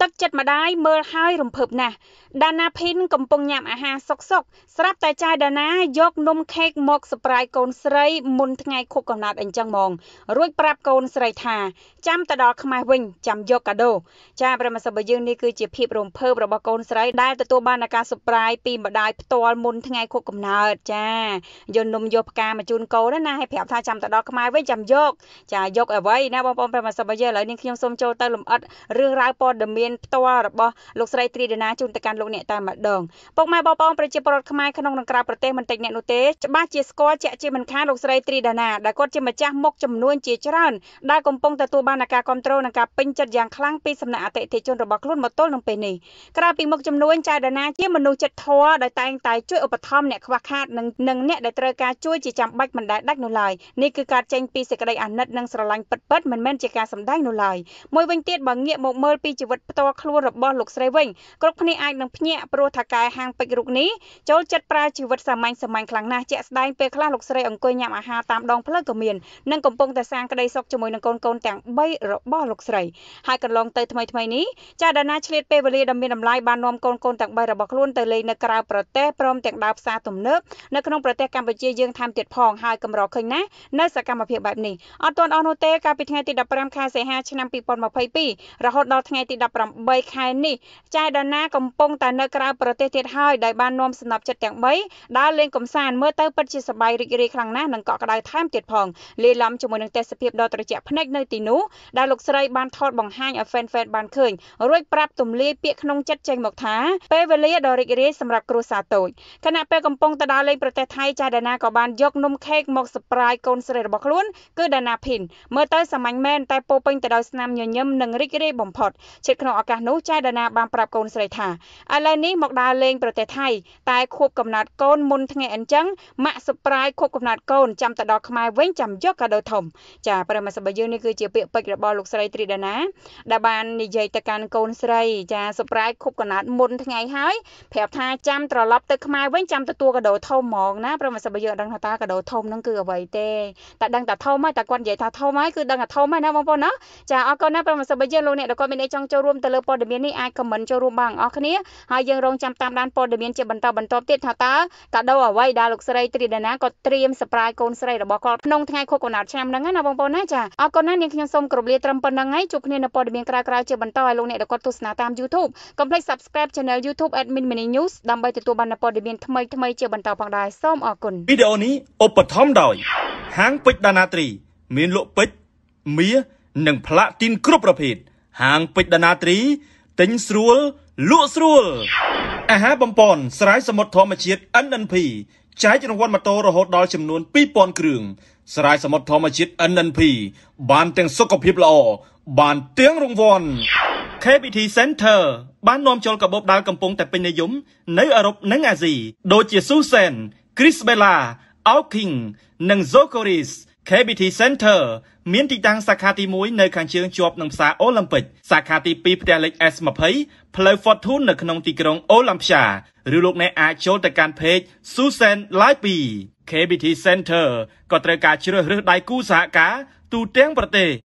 ទឹកចិត្តម្ដាយមើលហើយរំភើបណាស់ដាណាភីនកំពុងញ៉ាំអាហារសុកសុកស្រាប់តែចៅដាណាយកនំខេកមកសប្រាយកូនស្រីមុនថ្ងៃខួបកំណើតអីចឹងហ្មងរួចប្រាប់កូនស្រីថាចាំទៅដល់ខ្មែរវិញចាំយកកាដូ ចាប្រិមសិបយើងនេះគឺជាភាពរំភើបរបស់កូនស្រីដែលទទួលបានអាការសប្រាយពីម្ដាយផ្ទាល់មុនថ្ងៃខួបកំណើតចាយកនំយកផ្កាមកជូនកូនណាហើយប្រាប់ថាចាំទៅដល់ខ្មែរវិញចាំយកចាយកអ្វីណាបងប្អូនប្រិមសិបយើងឥឡូវនេះខ្ញុំសូមចូលទៅលំអិតរឿងរ៉ាវព័ត៌មានមានផ្ទាល់របស់លោកស្រីត្រីដាណាជូនទៅកាន់លោកអ្នកតែម្ដងពុកម៉ែបងប្អូនប្រជាពលរដ្ឋខ្មែរក្នុងនិងក្រៅប្រទេសមិនតិចអ្នកនោះទេច្បាស់ជាស្គាល់ជាក់ជាមិនខានលោកស្រីត្រីដាណាដែលគាត់ជាម្ចាស់មុខចំនួនជាច្រើនដែលកំពុងទទួលបានការគ្រប់គ្រងនិងការពេញចិត្តយ៉ាងខ្លាំងពីសំណាក់អតិថិជនរបស់ខ្លួនមកទល់នឹងពេលនេះក្រៅពីមុខចំនួនចៅដាណាជាមនុស្សចិត្តធម៌ដែលតែងតែជួយឧបត្ថម្ភអ្នកខ្វះខាតនិងនិងអ្នកដែលត្រូវការជួយជាចាំបាច់មិនដែលដាច់នោះឡើយនេះគឺការចេញពីសេចក្តីអាណិតនិងស្រឡាញ់ពិតៗមិនមែនជាការសម្ដែងនោះឡើយមួយវិញទៀតបើងាកមកមើលពីជីវិតផ្ទាល់តខ្លួនរបស់លោកស្រីវិញគ្រប់គ្នាអាចនឹងភ្ញាក់ព្រោះថាកែហាងពេជ្ររុកនេះចូលចិត្តប្រើជីវិតសាមញ្ញសាមញ្ញខ្លាំងណាស់ជាក់ស្ដែងពេលខ្លះលោកស្រីអង្គុយញ៉ាំអាហារតាមដងផ្លូវក៏មាននិងកំពុងតែសាងក្តីសុខជាមួយនឹងកូនកូនទាំង3របស់លោកស្រីហើយកន្លងទៅថ្មីថ្មីនេះចាដាណាឆ្លៀតពេលវេលាដ៏មានតម្លៃបាននាំកូនកូនទាំង3របស់ខ្លួនទៅលេងនៅក្រៅប្រទេសព្រមទាំងដើរផ្សារទំនើបនៅក្នុងប្រទេសកម្ពុជាយើងតាមទៀតផងហើយកម្រឃើញណាស់នៅសកម្មភាពបែបនេះអត់ទាន់អស់នោះទេកាលពីថ្ងៃទី15ខែសីហាឆ្នាំ2022រហូតដល់ថ្ងៃទី8ខែនេះចៃដណាកំពុងតែនៅក្រៅប្រទេសទៀតហើយដោយបាននាំសំណប់ចិត្តទាំង3ដើរលេងកំសាន្តមើលទៅពិតជាសប្បាយរីករាយខ្លាំងណាស់និងកក់ក្ដៅថែមទៀតផងលាយឡំជាមួយនឹងទេសភាពដ៏ត្រជាក់ភ្នែកនៅទីនោះដែលលោកស្រីបានថតបង្ហាញឲ្យ fan fan បានឃើញរួចប្រាប់ទម្លាយពាក្យក្នុងចិត្តចេញមកថាពេលវេលាដ៏រីករាយសម្រាប់គ្រួសារតូចខណៈពេលកំពុងទៅដើរលេងប្រទេសថៃចៃដណាក៏បានយកនំ ខេកមក surprise កូនស្រីរបស់ខ្លួនគឺដាណាភីនមើលទៅសាមញ្ញមែនតែពោពេញទៅដោយស្នាមញញឹមនិងរីករាយបំផុតជិតក្នុងឱកាសនោះចៃដនាបានប្រាប់កូនស្រីថាឥឡូវនេះមកដើរលេងប្រទេសថៃតែខួបកំណត់កូនមុនថ្ងៃអញ្ចឹងម៉ាក់សប្រាយខួបកំណត់កូនចាំទៅដល់ខ្មែរវិញចាំយកកាដូធំចាប្រិមសរបស់យើងនេះគឺជាពាក្យពេចន៍របស់លោកស្រីត្រីដនាដែលបាននិយាយទៅកាន់កូនស្រីចាសប្រាយខួបកំណត់មុនថ្ងៃហើយប្រាប់ថាចាំត្រឡប់ទៅខ្មែរវិញចាំទទួលកាដូធំហ្មងណាប្រិមសរបស់យើងអត់ដឹងថាតើកាដូធំនឹងគឺអ្វីទេតែដឹងតែធំហើយតែគាត់និយាយថាធំហើយគឺដឹងថាធំហើយណាបងប្អូនណាចាអរគុណណាប្រិមសរបស់យើងលោកអ្នកដែលគាត់មានអីចង់ចូលរួមទៅលើព័ត៌មាននេះអាចខមមិនចូលរួមបានបងប្អូនគ្នាហើយយើងរងចាំតាមដានព័ត៌មានជាបន្តបន្តទៀតថាតើកាដូអ្វីដែលលោកស្រីត្រីដាណាក៏ត្រៀមសប្រាយកូនស្រីរបស់គាត់ក្នុងថ្ងៃខួបកំណើតឆ្នាំហ្នឹងណាបងប្អូនណាចាអរគុណណាស់នាងខ្ញុំសូមគោរពលាត្រឹមប៉ុណ្្នឹងហើយជួបគ្នានៅព័ត៌មានក្រៅៗជាបន្តឲ្យលោកអ្នកដែលគាត់ទស្សនាតាម YouTube កុំភ្លេច Subscribe Channel YouTube Admin Mini News ដើម្បីទទួលបានព័ត៌មានថ្មីៗជាបន្តផងដែរសូមអរគុណវីដេអូនេះឧបត្ថម្ភដោយហាងពេជ្រដាណាត្រី មានលក់ពេជ្រមាសនិងផ្លាទីនគ្រប់ប្រភេទហាងពេជ្រដាណាត្រីទិញស្រួលលក់ស្រួលអាហារបំពន់ស្រ័យសមុទ្រធម្មជាតិ NNP ចែករង្វាន់ម៉ូតូរហូតដល់ចំនួន2000គ្រឿង ស្រ័យសមុទ្រធម្មជាតិ NNP បានទាំងសុខភាពល្អបានទាំងរង្វាន់ KBT Center បាននាំចូលកាបូបដាល់កំពុងតែពេញនិយមនៅអឺរ៉ុបនិងអាស៊ីដូចជា Susan, Crisbella, Alking និង Zocoris KBT Center មានទីតាំងសាខាទី1នៅខាងជើងជាប់នឹងផ្សារអូឡ িম ពិកសាខាទី2ផ្ទះលេខ S20 ផ្លូវ Fortune នៅក្នុងទីក្រុងអូឡ িম ផ្សាឬលោកអ្នកអាចចូលទៅកាន់ page Susan Live 2 KBT Center ក៏ត្រូវការ ជ្រើសរើសដៃគូសហការ ទូទាំងប្រទេស